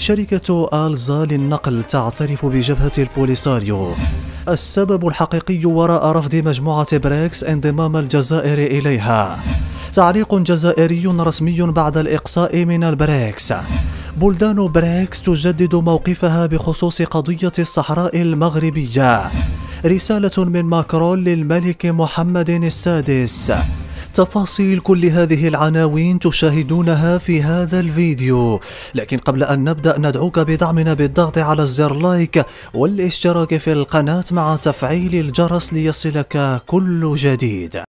شركة آلزا للنقل تعترف بجبهة البوليساريو السبب الحقيقي وراء رفض مجموعة بريكس انضمام الجزائر إليها تعليق جزائري رسمي بعد الإقصاء من البريكس بلدان بريكس تجدد موقفها بخصوص قضية الصحراء المغربية رسالة من ماكرون للملك محمد السادس تفاصيل كل هذه العناوين تشاهدونها في هذا الفيديو لكن قبل أن نبدأ ندعوك بدعمنا بالضغط على الزر لايك والاشتراك في القناة مع تفعيل الجرس ليصلك كل جديد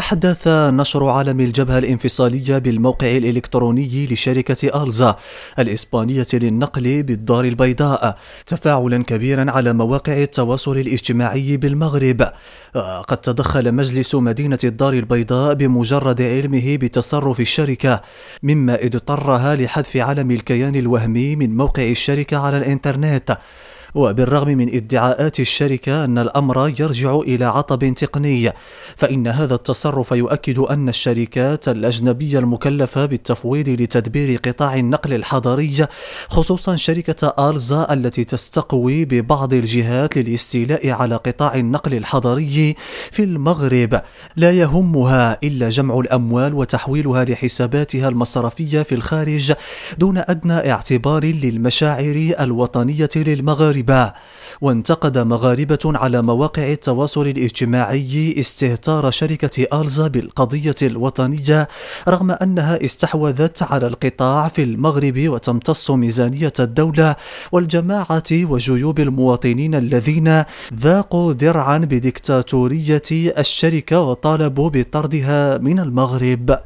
أحدث نشر علم الجبهة الانفصالية بالموقع الإلكتروني لشركة ألزا الإسبانية للنقل بالدار البيضاء تفاعلا كبيرا على مواقع التواصل الاجتماعي بالمغرب قد تدخل مجلس مدينة الدار البيضاء بمجرد علمه بتصرف الشركة مما اضطرها لحذف علم الكيان الوهمي من موقع الشركة على الإنترنت وبالرغم من ادعاءات الشركة أن الأمر يرجع إلى عطب تقني فإن هذا التصرف يؤكد أن الشركات الأجنبية المكلفة بالتفويض لتدبير قطاع النقل الحضري خصوصا شركة ألزا التي تستقوي ببعض الجهات للاستيلاء على قطاع النقل الحضري في المغرب لا يهمها إلا جمع الأموال وتحويلها لحساباتها المصرفية في الخارج دون أدنى اعتبار للمشاعر الوطنية للمغرب الربا وانتقد مغاربة على مواقع التواصل الاجتماعي استهتار شركة ألزا بالقضية الوطنية رغم أنها استحوذت على القطاع في المغرب وتمتص ميزانية الدولة والجماعة وجيوب المواطنين الذين ذاقوا درعا بدكتاتورية الشركة وطالبوا بطردها من المغرب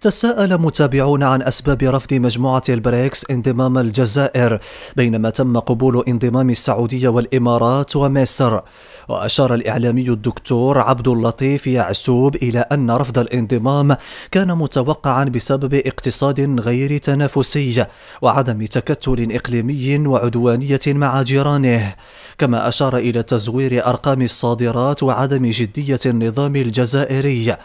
تساءل متابعون عن أسباب رفض مجموعة البريكس انضمام الجزائر بينما تم قبول انضمام السعودية والإمارات ومصر وأشار الإعلامي الدكتور عبد اللطيف يعسوب إلى أن رفض الانضمام كان متوقعا بسبب اقتصاد غير تنافسي وعدم تكتل إقليمي وعدوانية مع جيرانه كما أشار إلى تزوير أرقام الصادرات وعدم جدية النظام الجزائري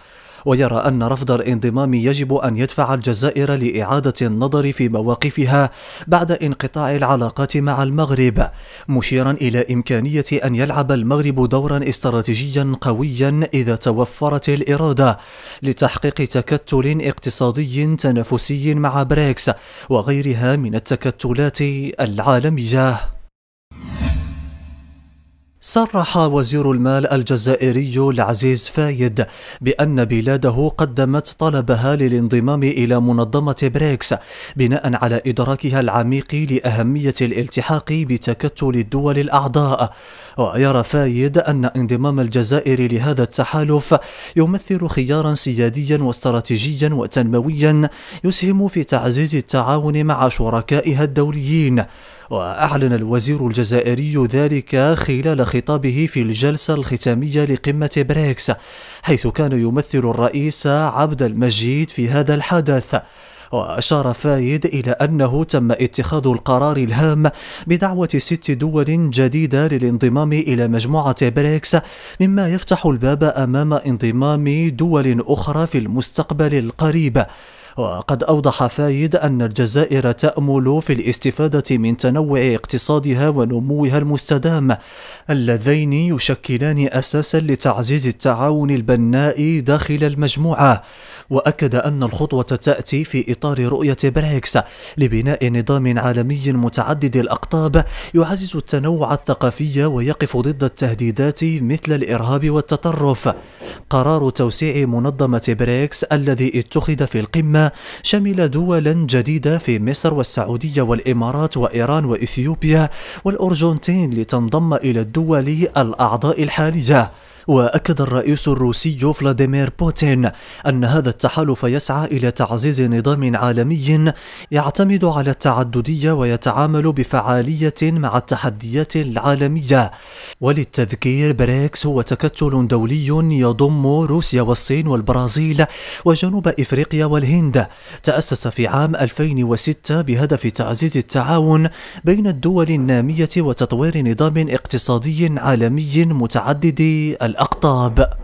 ويرى أن رفض الانضمام يجب أن يدفع الجزائر لإعادة النظر في مواقفها بعد انقطاع العلاقات مع المغرب مشيرا إلى إمكانية أن يلعب المغرب دورا استراتيجيا قويا إذا توفرت الإرادة لتحقيق تكتل اقتصادي تنافسي مع بريكس وغيرها من التكتلات العالمية صرح وزير المال الجزائري العزيز فايد بأن بلاده قدمت طلبها للانضمام إلى منظمة بريكس بناء على إدراكها العميق لأهمية الالتحاق بتكتل الدول الأعضاء ويرى فايد أن انضمام الجزائر لهذا التحالف يمثل خيارا سياديا واستراتيجيا وتنمويا يسهم في تعزيز التعاون مع شركائها الدوليين وأعلن الوزير الجزائري ذلك خلال خطابه في الجلسة الختامية لقمة بريكس حيث كان يمثل الرئيس عبد المجيد في هذا الحدث وأشار فايد إلى أنه تم اتخاذ القرار الهام بدعوة ست دول جديدة للانضمام إلى مجموعة بريكس مما يفتح الباب أمام انضمام دول أخرى في المستقبل القريب وقد أوضح فايد أن الجزائر تأمل في الاستفادة من تنوع اقتصادها ونموها المستدام اللذين يشكلان أساسا لتعزيز التعاون البناء داخل المجموعة وأكد أن الخطوة تأتي في إطار رؤية بريكس لبناء نظام عالمي متعدد الأقطاب يعزز التنوع الثقافي ويقف ضد التهديدات مثل الإرهاب والتطرف قرار توسيع منظمة بريكس الذي اتخذ في القمة شمل دولا جديدة في مصر والسعودية والإمارات وإيران وإثيوبيا والأرجنتين لتنضم إلى الدول الأعضاء الحالية وأكد الرئيس الروسي فلاديمير بوتين أن هذا التحالف يسعى إلى تعزيز نظام عالمي يعتمد على التعددية ويتعامل بفعالية مع التحديات العالمية وللتذكير بريكس هو تكتل دولي يضم روسيا والصين والبرازيل وجنوب إفريقيا والهند تأسس في عام 2006 بهدف تعزيز التعاون بين الدول النامية وتطوير نظام اقتصادي عالمي متعدد الأقطاب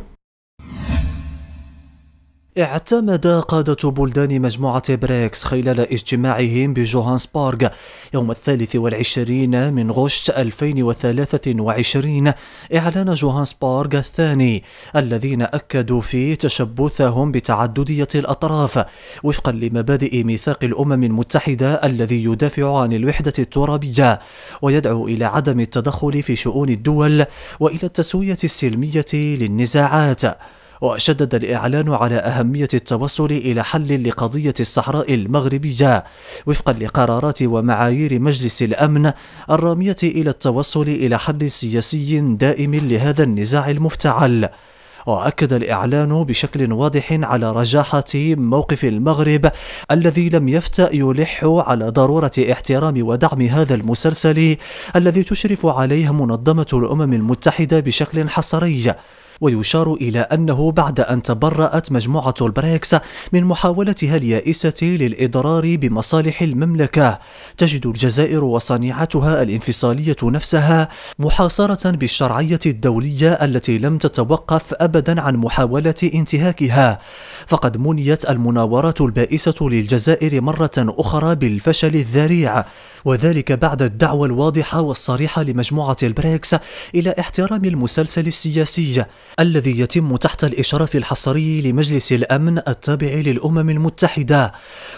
اعتمد قادة بلدان مجموعة بريكس خلال اجتماعهم بجوهانسبورغ يوم الثالث والعشرين من غشت 2023 إعلان جوهانسبورغ الثاني الذين أكدوا فيه تشبثهم بتعددية الأطراف وفقا لمبادئ ميثاق الأمم المتحدة الذي يدافع عن الوحدة الترابية ويدعو إلى عدم التدخل في شؤون الدول وإلى التسوية السلمية للنزاعات وشدد الإعلان على أهمية التوصل إلى حل لقضية الصحراء المغربية وفقا لقرارات ومعايير مجلس الأمن الرامية إلى التوصل إلى حل سياسي دائم لهذا النزاع المفتعل وأكد الإعلان بشكل واضح على رجاحة موقف المغرب الذي لم يفتأ يلح على ضرورة احترام ودعم هذا المسلسل الذي تشرف عليه منظمة الأمم المتحدة بشكل حصري ويشار إلى أنه بعد أن تبرأت مجموعة البريكس من محاولتها اليائسة للإضرار بمصالح المملكة تجد الجزائر وصنيعتها الانفصالية نفسها محاصرة بالشرعية الدولية التي لم تتوقف أبدا عن محاولة انتهاكها فقد منيت المناورات البائسة للجزائر مرة أخرى بالفشل الذريع وذلك بعد الدعوة الواضحة والصريحة لمجموعة البريكس إلى احترام المسلسل السياسي الذي يتم تحت الإشراف الحصري لمجلس الأمن التابع للأمم المتحدة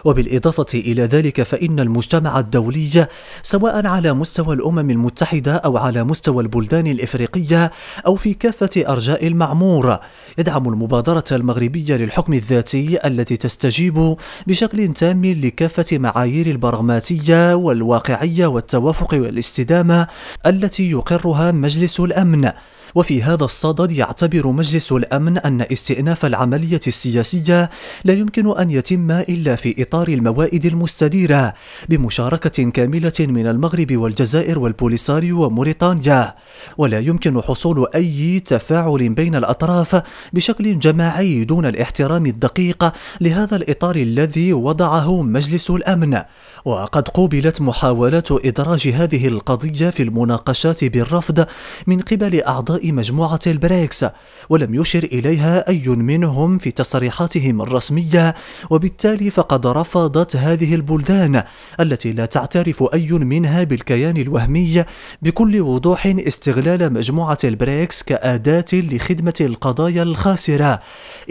وبالإضافة إلى ذلك فإن المجتمع الدولي سواء على مستوى الأمم المتحدة أو على مستوى البلدان الإفريقية أو في كافة أرجاء المعمور يدعم المبادرة المغربية للحكم الذاتي التي تستجيب بشكل تام لكافة معايير البرغماتية والواقعية والتوافق والاستدامة التي يقرها مجلس الأمن وفي هذا الصدد يعتبر يعتبر مجلس الأمن أن استئناف العملية السياسية لا يمكن أن يتم إلا في إطار الموائد المستديرة بمشاركة كاملة من المغرب والجزائر والبوليساريو وموريتانيا ولا يمكن حصول أي تفاعل بين الأطراف بشكل جماعي دون الاحترام الدقيق لهذا الإطار الذي وضعه مجلس الأمن وقد قوبلت محاولات إدراج هذه القضية في المناقشات بالرفض من قبل أعضاء مجموعة البريكس ولم يشر إليها أي منهم في تصريحاتهم الرسمية وبالتالي فقد رفضت هذه البلدان التي لا تعترف أي منها بالكيان الوهمي بكل وضوح استغلال مجموعة البريكس كأداة لخدمة القضايا الخاسرة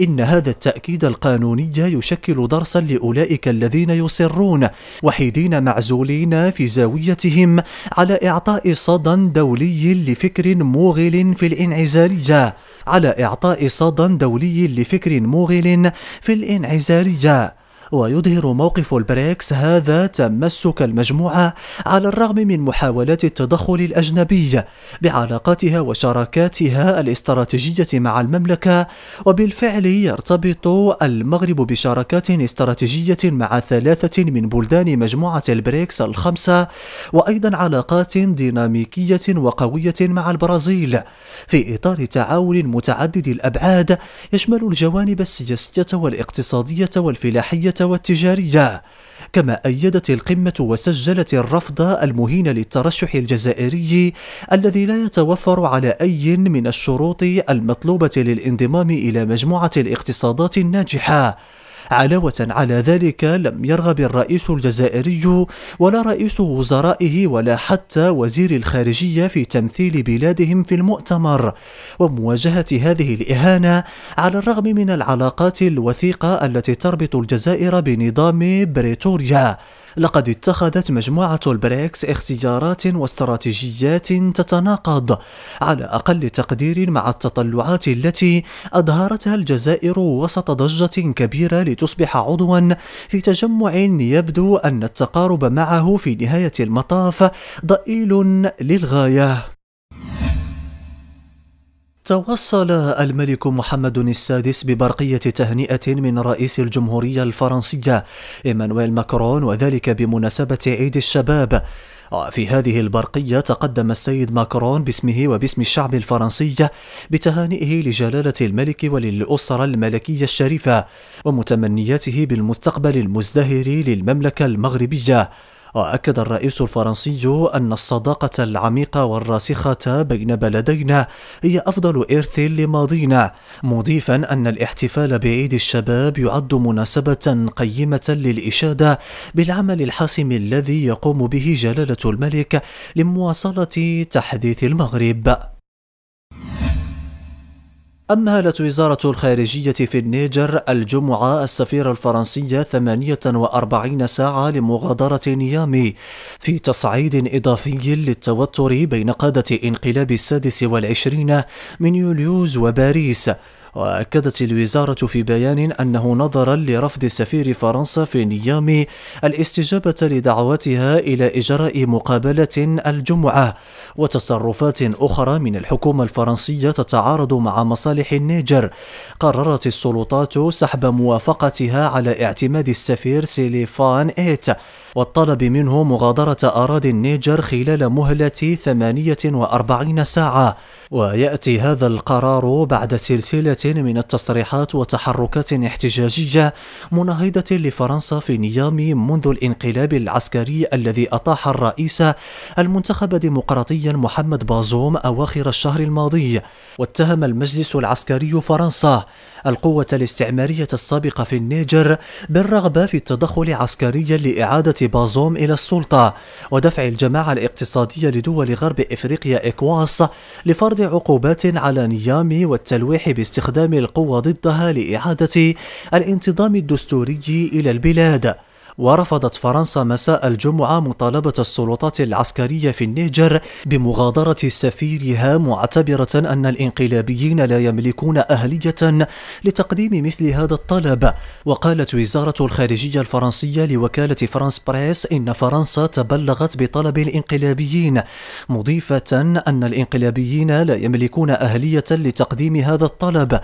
إن هذا التأكيد القانوني يشكل درسا لأولئك الذين يصرون وحيدين معزولين في زاويتهم على إعطاء صدى دولي لفكر موغل في الانعزالية على إعطاء صدى دولي لفكر موغل في الانعزالية ويظهر موقف البريكس هذا تمسك المجموعة على الرغم من محاولات التدخل الأجنبي بعلاقاتها وشراكاتها الاستراتيجية مع المملكة وبالفعل يرتبط المغرب بشراكات استراتيجية مع ثلاثة من بلدان مجموعة البريكس الخمسة وأيضا علاقات ديناميكية وقوية مع البرازيل في إطار تعاون متعدد الأبعاد يشمل الجوانب السياسية والاقتصادية والفلاحية والتجارية التجارية كما أيدت القمة وسجلت الرفض المهين للترشح الجزائري الذي لا يتوفر على أي من الشروط المطلوبة للانضمام إلى مجموعة الاقتصادات الناجحة علاوة على ذلك لم يرغب الرئيس الجزائري ولا رئيس وزرائه ولا حتى وزير الخارجية في تمثيل بلادهم في المؤتمر ومواجهة هذه الإهانة على الرغم من العلاقات الوثيقة التي تربط الجزائر بنظام بريتوريا لقد اتخذت مجموعة البريكس اختيارات واستراتيجيات تتناقض على أقل تقدير مع التطلعات التي أظهرتها الجزائر وسط ضجة كبيرة لتصبح عضوا في تجمع يبدو أن التقارب معه في نهاية المطاف ضئيل للغاية توصل الملك محمد السادس ببرقية تهنئة من رئيس الجمهورية الفرنسية إيمانويل ماكرون وذلك بمناسبة عيد الشباب في هذه البرقية تقدم السيد ماكرون باسمه وباسم الشعب الفرنسي بتهانئه لجلالة الملك وللأسرة الملكية الشريفة ومتمنياته بالمستقبل المزدهر للمملكة المغربية واكد آه، الرئيس الفرنسي ان الصداقه العميقه والراسخه بين بلدينا هي افضل ارث لماضينا مضيفا ان الاحتفال بعيد الشباب يعد مناسبه قيمه للاشاده بالعمل الحاسم الذي يقوم به جلاله الملك لمواصله تحديث المغرب أمهلت وزارة الخارجية في النيجر الجمعة السفيرة الفرنسية 48 ساعة لمغادرة نيامي في تصعيد إضافي للتوتر بين قادة انقلاب السادس والعشرين من يوليوز وباريس وأكدت الوزارة في بيان أنه نظرا لرفض سفير فرنسا في نيامي الاستجابة لدعوتها إلى إجراء مقابلة الجمعة وتصرفات أخرى من الحكومة الفرنسية تتعارض مع مصالح النيجر قررت السلطات سحب موافقتها على اعتماد السفير سيليفان إيت والطلب منه مغادرة أراضي النيجر خلال مهلة 48 ساعة ويأتي هذا القرار بعد سلسلة من التصريحات وتحركات احتجاجية مناهضة لفرنسا في نيامي منذ الانقلاب العسكري الذي أطاح الرئيس المنتخب ديمقراطيا محمد بازوم أواخر الشهر الماضي واتهم المجلس العسكري فرنسا القوة الاستعمارية السابقة في النيجر بالرغبة في التدخل عسكريا لإعادة بازوم إلى السلطة ودفع الجماعة الاقتصادية لدول غرب إفريقيا إكواس لفرض عقوبات على نيامي والتلويح باستخدام استخدام القوة ضدها لإعادة الانتظام الدستوري إلى البلاد ورفضت فرنسا مساء الجمعة مطالبة السلطات العسكرية في النيجر بمغادرة سفيرها معتبرة أن الانقلابيين لا يملكون أهلية لتقديم مثل هذا الطلب وقالت وزارة الخارجية الفرنسية لوكالة فرانس بريس إن فرنسا تبلغت بطلب الانقلابيين مضيفة أن الانقلابيين لا يملكون أهلية لتقديم هذا الطلب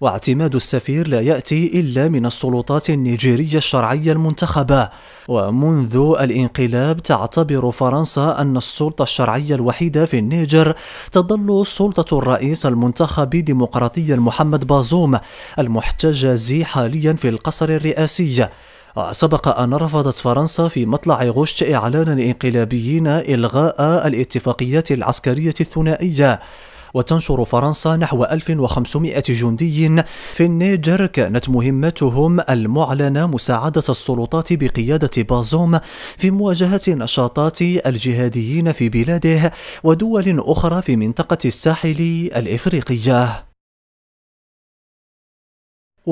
واعتماد السفير لا يأتي إلا من السلطات النيجيرية الشرعية المنتخبة ومنذ الانقلاب تعتبر فرنسا أن السلطة الشرعية الوحيدة في النيجر تظل سلطة الرئيس المنتخب ديمقراطيا محمد بازوم المحتجز حاليا في القصر الرئاسي سبق أن رفضت فرنسا في مطلع غشت إعلان الإنقلابيين إلغاء الاتفاقيات العسكرية الثنائية وتنشر فرنسا نحو 1500 جندي في النيجر كانت مهمتهم المعلنة مساعدة السلطات بقيادة بازوم في مواجهة نشاطات الجهاديين في بلاده ودول أخرى في منطقة الساحل الإفريقية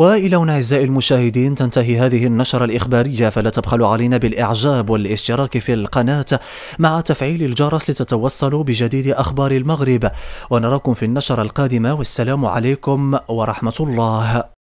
هنا أعزائي المشاهدين تنتهي هذه النشرة الإخبارية فلا تبخلوا علينا بالإعجاب والاشتراك في القناة مع تفعيل الجرس لتتوصلوا بجديد أخبار المغرب ونراكم في النشرة القادمة والسلام عليكم ورحمة الله